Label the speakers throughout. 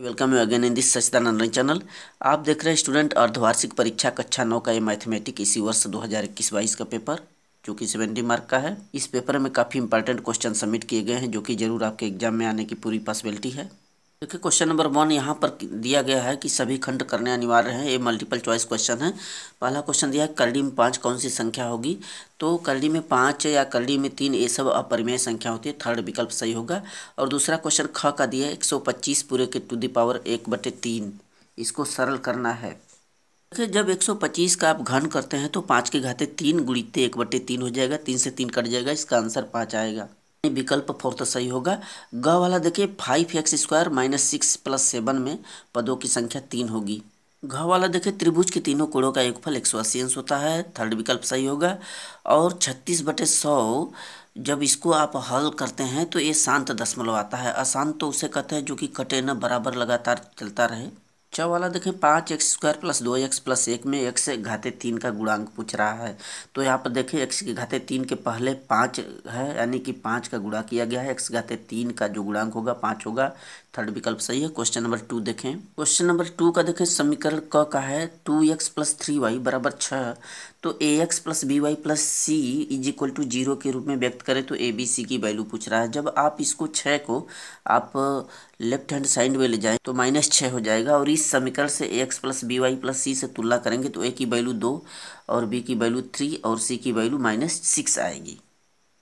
Speaker 1: welcome you again in this सचिदान online channel आप देख रहे हैं स्टूडेंट अर्धवार्षिक परीक्षा कक्षा नौ का ये मैथमेटिक इसी वर्ष 2021-22 का पेपर जो कि सेवेंटी मार्क का है इस पेपर में काफ़ी इंपॉर्टेंट क्वेश्चन सबमिट किए गए हैं जो कि जरूर आपके एग्जाम में आने की पूरी पॉसिबिलिटी है देखिए क्वेश्चन नंबर वन यहाँ पर दिया गया है कि सभी खंड करने अनिवार्य हैं ये मल्टीपल चॉइस क्वेश्चन है पहला क्वेश्चन दिया है करड़ी में पाँच कौन सी संख्या होगी तो करड़ी में पाँच या करड़ी में तीन ये सब अपरिमेय संख्या होती है थर्ड विकल्प सही होगा और दूसरा क्वेश्चन ख का दिया है एक सौ पच्चीस पूरे के टू दी पावर एक बटे तीन इसको सरल करना है देखिए जब 125 का आप घन करते हैं तो पाँच के घाते तीन गुड़ीते एक बटे तीन हो जाएगा तीन से तीन कट जाएगा इसका आंसर पाँच आएगा विकल्प फोर्थ तो सही होगा ग वाला देखिए five x square minus six plus seven में पदों की संख्या तीन होगी घ वाला देखिए त्रिभुज के तीनों कोणों का फल एक सौ अस्सी अंश होता है थर्ड विकल्प सही होगा और छत्तीस बटे सौ जब इसको आप हल करते हैं तो ये शांत दशमलव आता है अशांत तो उसे कहते हैं जो कि कटे न बराबर लगातार चलता रहे छ वाला देखें पाँच एक्स स्क्वायर प्लस दो एक्स प्लस एक में एक्स घाते तीन का गुणांक पूछ रहा है तो यहाँ पर देखें एक्स के घाते तीन के पहले पाँच है यानी कि पाँच का गुणा किया गया है एक्स घाते तीन का जो गुणांक होगा पाँच होगा थर्ड विकल्प सही है क्वेश्चन नंबर टू देखें क्वेश्चन नंबर टू का देखें समीकरण क का है two x plus three y बराबर छः तो a x plus b y plus c is equal to zero के रूप में व्यक्त करें तो ए बी सी की वैल्यू पूछ रहा है जब आप इसको छः को आप लेफ्ट हैंड साइड में ले जाएं तो माइनस छः हो जाएगा और इस समीकरण से a x plus b y plus c से तुलना करेंगे तो ए की वैल्यू दो और बी की वैल्यू थ्री और सी की वैल्यू माइनस सिक्स आएगी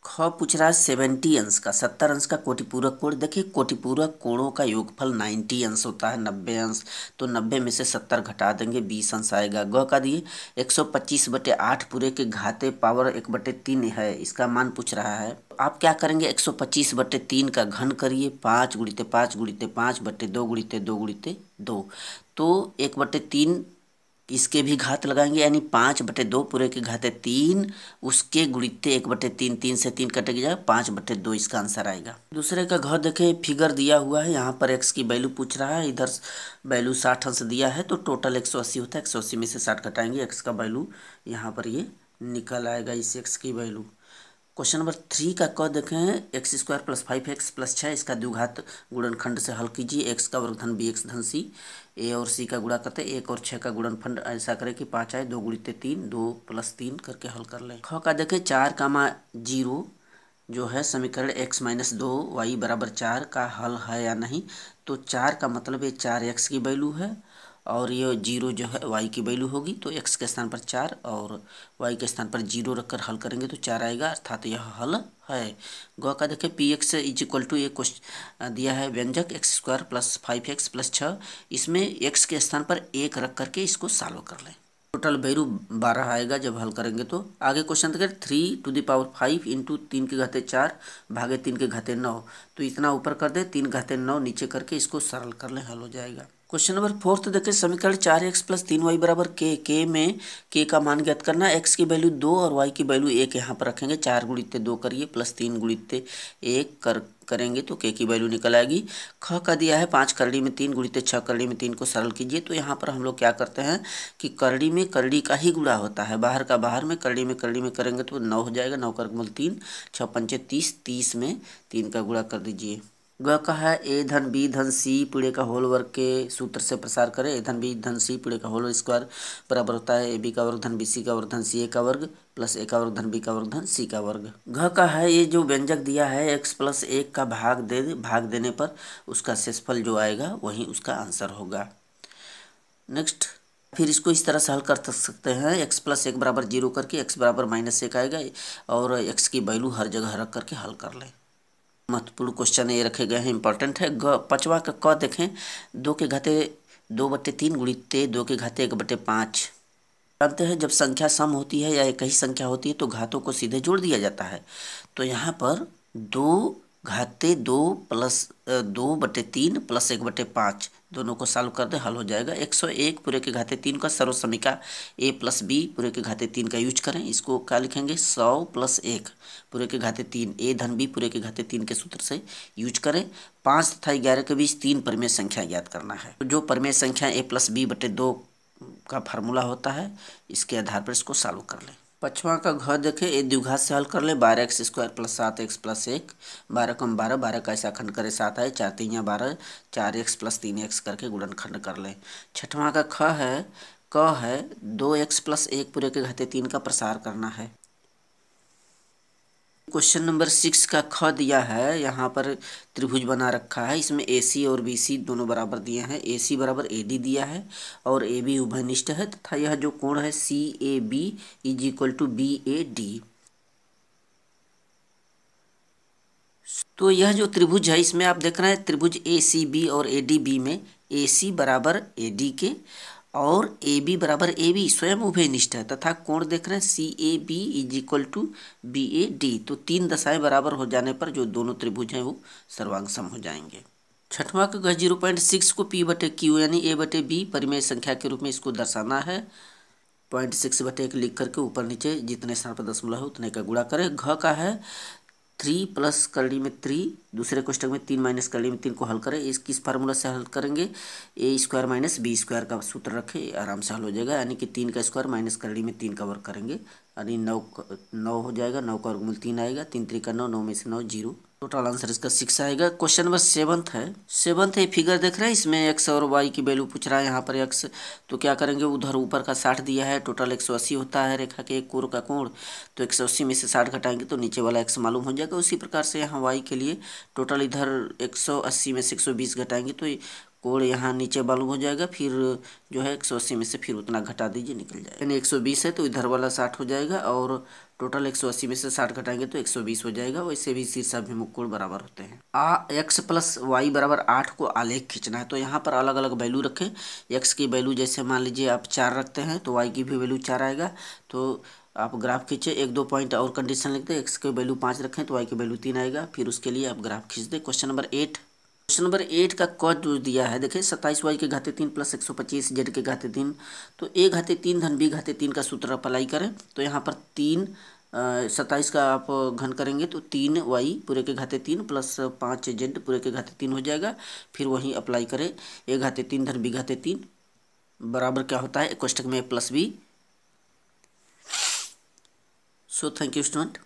Speaker 1: ख पूछ रहा है सेवेंटी अंश का सत्तर अंश का कोटिपूरक कोण देखिए कोटिपूरक कोणों का योगफल नाइन्टी अंश होता है नब्बे अंश तो नब्बे में से सत्तर घटा देंगे बीस अंश आएगा ग का दिए एक सौ पच्चीस बटे आठ पूरे के घाते पावर एक बटे तीन है इसका मान पूछ रहा है आप क्या करेंगे एक सौ पच्चीस बटे तीन का घन करिए पाँच गुड़ीते पाँच गुड़ीते पाँच बटे दो गुड़ीते दो गुड़ीते दो तो एक बटे तीन इसके भी घात लगाएंगे यानी पाँच बटे दो पूरे के घाते तीन उसके गुणित्य एक बटे तीन तीन से तीन कटे जाएगा पाँच बटे दो इसका आंसर आएगा दूसरे का घर देखें फिगर दिया हुआ है यहाँ पर एक्स की वैल्यू पूछ रहा है इधर वैल्यू साठ अंश दिया है तो टोटल एक सौ अस्सी होता है एक सौ अस्सी में से साठ कटाएंगे एक्स का वैल्यू यहाँ पर ये निकल आएगा इस एक्स की वैल्यू क्वेश्चन नंबर थ्री का क देखें x square plus five x plus छः इसका द्विघात गुणनखंड से हल कीजिए एक्स का वर्ग धन बी एक्स धन सी ए और सी का गुणा करते एक और छः का गुणनखंड ऐसा करें कि पाँच आए दो गुणित तीन दो प्लस तीन करके हल कर लें ख का देखें चार कामा जीरो जो है समीकरण एक्स माइनस दो वाई बराबर चार का हल है या नहीं तो चार का मतलब ये चार एक्स की वैल्यू है और ये जीरो जो है वाई की वैल्यू होगी तो एक्स के स्थान पर चार और वाई के स्थान पर जीरो रखकर हल करेंगे तो चार आएगा अर्थात यह हल है गो का देखिए p x is equal to ये क्वेश्चन दिया है व्यंजक x square plus five x plus छः इसमें एक्स के स्थान पर एक रख करके इसको सॉल्व कर लें टोटल वैल्यू बारह आएगा जब हल करेंगे तो आगे क्वेश्चन देखें थ्री टू दावर पावर फाइव इंटू तीन के घाते चार भागे तीन के घाते नौ तो इतना ऊपर कर दें तीन घाते नौ नीचे करके इसको सरल कर लें हल हो जाएगा क्वेश्चन नंबर फोर्थ तो देखें समीकरण चार एक्स प्लस तीन वाई बराबर के के में के का मान ज्ञात करना एक्स की वैल्यू दो और वाई की वैल्यू एक यहाँ पर रखेंगे चार गुणित दो करिए प्लस तीन गुणित एक कर करेंगे तो के की वैल्यू निकल आएगी ख का दिया है पाँच करड़ी में तीन गुणित छः करड़ी में तीन को सरल कीजिए तो यहाँ पर हम लोग क्या करते हैं कि करड़ी में करड़ी का ही गुड़ा होता है बाहर का बाहर में करड़ी में करड़ी में करेंगे तो नौ हो जाएगा नौ कर तीन छः पंचे तीस तीस में तीन का गुड़ा कर दीजिए ग का है ए धन बी धन सी पीड़े का होल वर्ग के सूत्र से प्रसार करें ए धन बी धन सी पीड़े का होल स्क्वायर बराबर होता है ए बी का वर्ग धन बी सी का वर्ग धन सी ए का वर्ग प्लस ए का वर्ग धन बी का वर्ग धन सी का वर्ग घ का है ये जो व्यंजक दिया है एक्स प्लस एक का भाग दे भाग देने पर उसका शेषफल जो आएगा वही उसका आंसर होगा नेक्स्ट फिर इसको इस तरह से हल कर सकते हैं एक्स प्लस एक बराबर जीरो करके एक्स बराबर माइनस एक आएगा और एक्स की वैल्यू हर जगह रख करके हल कर लें महत्वपूर्ण क्वेश्चन ये रखे गए हैं इंपॉर्टेंट है पचवा का क देखें दो के घाते दो बटे तीन गुणित दो के घाते एक बटे पाँच जानते हैं जब संख्या सम होती है या एक ही संख्या होती है तो घातों को सीधे जोड़ दिया जाता है तो यहाँ पर दो घाते दो प्लस दो बटे तीन प्लस एक बटे पाँच दोनों को सॉल्व कर दें हल हो जाएगा 101 पूरे के घाते तीन का सर्व समीका ए प्लस बी पूरे के घाते तीन का यूज करें इसको क्या लिखेंगे सौ प्लस एक पूरे के घाते तीन ए धन बी पूरे के घाते तीन के सूत्र से यूज करें पाँच तथा ग्यारह के बीच तीन परमेय संख्या ज्ञात करना है जो परमेय संख्या ए प्लस बी बटे दो का फार्मूला होता है इसके आधार पर इसको सॉल्व कर लें पचवा का घ देखें ये द्विघात से हल कर ले बारह एक्स स्क्वायर प्लस सात एक्स प्लस एक बारह कम बारह बारह का ऐसा खंड करे सात आए चार तीन या बारह चार एक्स प्लस तीन एक्स करके गुणन खंड कर लें छठवां का ख है क है दो एक्स प्लस एक पूरे के घाते तीन का प्रसार करना है क्वेश्चन नंबर सिक्स का ख दिया है यहाँ पर त्रिभुज बना रखा है इसमें ए सी और बी सी दोनों बराबर दिए हैं ए सी बराबर ए डी दिया है और ए बी उभयनिष्ठ है तथा यह जो कोण है C A B is equal to B A D तो यह जो त्रिभुज है इसमें आप देख रहे हैं त्रिभुज ए सी बी और ए डी बी में ए सी बराबर ए डी के और ए बी बराबर ए बी स्वयं उभय निष्ठ है तथा कोण देख रहे हैं C A B is equal to B A D तो तीन दशाएं बराबर हो जाने पर जो दोनों त्रिभुज हैं वो सर्वांग सम हो जाएंगे छठवां का गज जीरो पॉइंट सिक्स को पी बटे क्यू यानी ए बटे बी परिमेय संख्या के रूप में इसको दर्शाना है पॉइंट सिक्स बटे एक लिख करके ऊपर नीचे जितने स्थान पर दशमलव है उतने का गुड़ा करें घ का है थ्री प्लस करनी में थ्री दूसरे क्वेश्चन में तीन माइनस करनी में तीन को हल करें इस किस फार्मूला से हल करेंगे a square minus b square का सूत्र रखें आराम से हल हो जाएगा यानी कि तीन का स्क्वायर माइनस करनी में तीन का वर्क करेंगे यानी नौ नौ हो जाएगा नौ का वर्गमूल तीन आएगा तीन तीन का नौ नौ में से नौ जीरो टोटल आंसर इसका सिक्स आएगा क्वेश्चन नंबर सेवन्थ है सेवन्थ है फिगर देख रहे हैं इसमें एक्स और वाई की वैल्यू पूछ रहा है यहाँ पर एक्स तो क्या करेंगे उधर ऊपर का साठ दिया है टोटल एक सौ अस्सी होता है रेखा के एक कोर का कोण तो एक सौ अस्सी में से साठ घटाएंगे तो नीचे वाला एक्स मालूम हो जाएगा उसी प्रकार से यहाँ वाई के लिए टोटल इधर एक सौ अस्सी में से एक सौ बीस घटाएंगे तो कोड यहाँ नीचे मालूम हो जाएगा फिर जो है एक सौ अस्सी में से फिर उतना घटा दीजिए निकल जाएगा यानी एक सौ बीस है तो इधर वाला साठ हो जाएगा और टोटल एक सौ अस्सी में से साठ घटाएंगे तो एक सौ बीस हो जाएगा वैसे भी शीर्षाभिमुख कोण बराबर होते हैं आ एक्स प्लस वाई बराबर आठ को आलेख खींचना है तो यहाँ पर अलग अलग वैल्यू रखें एक्स की वैल्यू जैसे मान लीजिए आप चार रखते हैं तो वाई की भी वैल्यू चार आएगा तो आप ग्राफ खींचे एक दो पॉइंट और कंडीशन लिख दें एक्स की वैल्यू पाँच रखें तो वाई की वैल्यू तीन आएगा फिर उसके लिए आप ग्राफ खींच दें question number eight question number eight का कॉज दिया है देखिए सत्ताईस वाई के घाते तीन प्लस एक सौ पच्चीस जेड के घाते तीन तो ए घाते तीन धन बी घाते तीन का सूत्र अप्लाई करें तो यहाँ पर तीन सत्ताईस का आप घन करेंगे तो तीन वाई पूरे के घाते तीन प्लस पाँच जेड पूरे के घाते तीन हो जाएगा फिर वहीं अप्लाई करें ए घाते तीन धन बी घाते तीन बराबर क्या होता है कोष्टक में plus b so thank you student